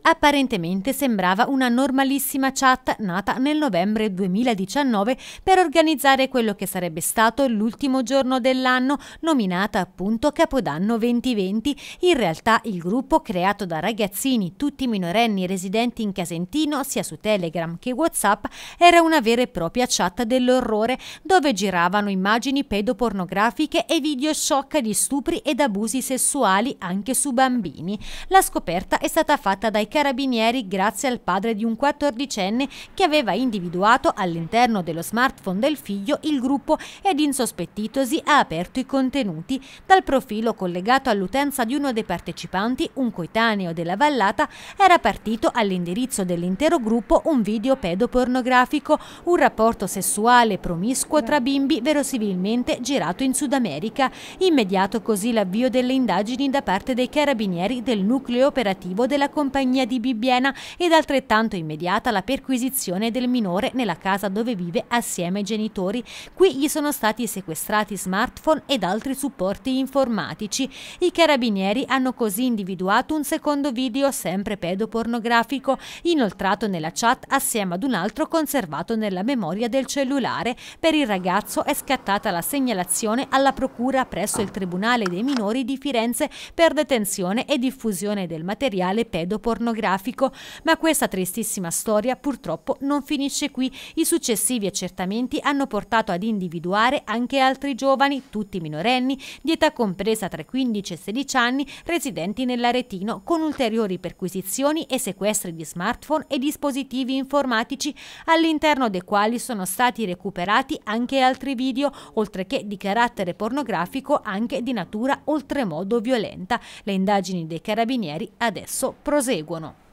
Apparentemente sembrava una normalissima chat nata nel novembre 2019 per organizzare quello che sarebbe stato l'ultimo giorno dell'anno, nominata appunto Capodanno 2020. In realtà il gruppo, creato da ragazzini, tutti minorenni residenti in Casentino, sia su Telegram che Whatsapp, era una vera e propria chat dell'orrore, dove giravano immagini pedopornografiche e video shock di stupri ed abusi sessuali anche su bambini. La scoperta è stata fatta trovata dai carabinieri grazie al padre di un quattordicenne che aveva individuato all'interno dello smartphone del figlio il gruppo ed insospettitosi ha aperto i contenuti. Dal profilo collegato all'utenza di uno dei partecipanti, un coetaneo della vallata, era partito all'indirizzo dell'intero gruppo un video pedopornografico, un rapporto sessuale promiscuo tra bimbi verosimilmente girato in Sud America. Immediato così l'avvio delle indagini da parte dei carabinieri del nucleo operativo della compagnia compagnia di Bibbiena ed altrettanto immediata la perquisizione del minore nella casa dove vive assieme ai genitori. Qui gli sono stati sequestrati smartphone ed altri supporti informatici. I carabinieri hanno così individuato un secondo video sempre pedopornografico, inoltrato nella chat assieme ad un altro conservato nella memoria del cellulare. Per il ragazzo è scattata la segnalazione alla procura presso il Tribunale dei minori di Firenze per detenzione e diffusione del materiale pedopornografico pornografico, ma questa tristissima storia purtroppo non finisce qui. I successivi accertamenti hanno portato ad individuare anche altri giovani, tutti minorenni, di età compresa tra i 15 e i 16 anni, residenti nell'Aretino, con ulteriori perquisizioni e sequestri di smartphone e dispositivi informatici, all'interno dei quali sono stati recuperati anche altri video, oltre che di carattere pornografico anche di natura oltremodo violenta. Le indagini dei carabinieri adesso proseguono. seguono.